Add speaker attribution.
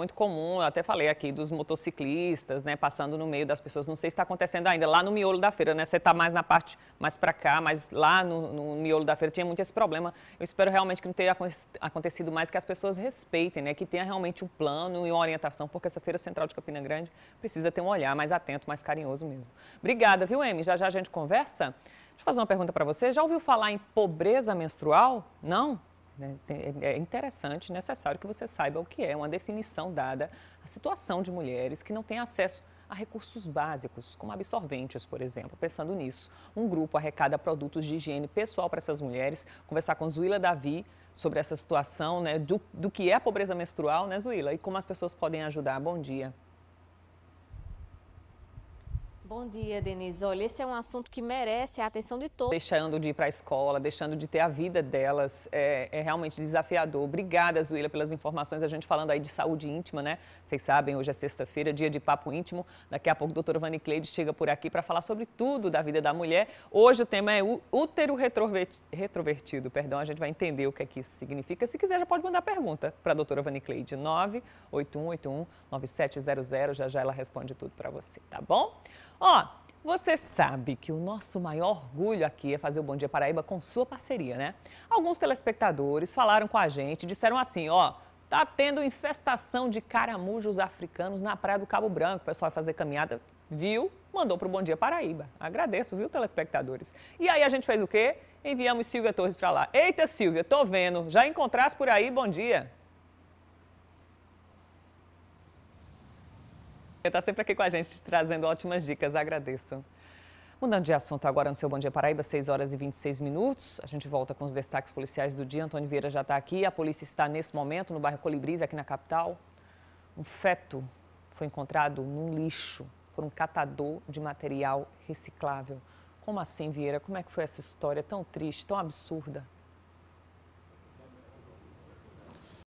Speaker 1: muito comum, eu até falei aqui, dos motociclistas, né, passando no meio das pessoas. Não sei se está acontecendo ainda, lá no miolo da feira, né? Você está mais na parte, mais para cá, mas lá no, no, miolo da feira tinha muito esse problema. Eu espero realmente que não tenha acontecido mais, que as pessoas respeitem, né? Que tenha realmente um plano e uma orientação, porque essa feira central de Campina Grande precisa ter um olhar mais atento, mais carinhoso mesmo. Obrigada, viu, Emi? Já já a gente conversa. Deixa eu fazer uma pergunta para você. Já ouviu falar em pobreza menstrual? Não? Né? É, é interessante, necessário que você saiba o que é uma definição dada à situação de mulheres que não têm acesso a recursos básicos, como absorventes, por exemplo. Pensando nisso, um grupo arrecada produtos de higiene pessoal para essas mulheres. Conversar com Zuila Davi sobre essa situação, né, do, do que é a pobreza menstrual, né, Zuila? E como as pessoas podem ajudar. Bom dia. Bom dia, Denise. Olha, esse é um assunto que merece a atenção de todos. Deixando de ir para a escola, deixando de ter a vida delas, é, é realmente desafiador. Obrigada, Zuíla, pelas informações. A gente falando aí de saúde íntima, né? Vocês sabem, hoje é sexta-feira, dia de papo íntimo. Daqui a pouco, a doutora Vani Cleide chega por aqui para falar sobre tudo da vida da mulher. Hoje o tema é útero retrovertido. Perdão, a gente vai entender o que é que isso significa. Se quiser, já pode mandar pergunta para a doutora Vani Cleide, 98181 9700. Já já ela responde tudo para você, tá bom? Ó, você sabe que o nosso maior orgulho aqui é fazer o Bom Dia Paraíba com sua parceria, né? Alguns telespectadores falaram com a gente, disseram assim, ó, tá tendo infestação de caramujos africanos na Praia do Cabo Branco. O pessoal vai fazer caminhada, viu? Mandou pro Bom Dia Paraíba. Agradeço, viu, telespectadores? E aí a gente fez o quê? Enviamos Silvia Torres para lá. Eita, Silvia, tô vendo. Já encontraste por aí? Bom dia. Está sempre aqui com a gente, trazendo ótimas dicas. Agradeço. Mudando de assunto agora no seu Bom Dia Paraíba, 6 horas e 26 minutos. A gente volta com os destaques policiais do dia. Antônio Vieira já está aqui. A polícia está nesse momento no bairro Colibris, aqui na capital. Um feto foi encontrado num lixo por um catador de material reciclável. Como assim, Vieira? Como é que foi essa história tão triste, tão absurda?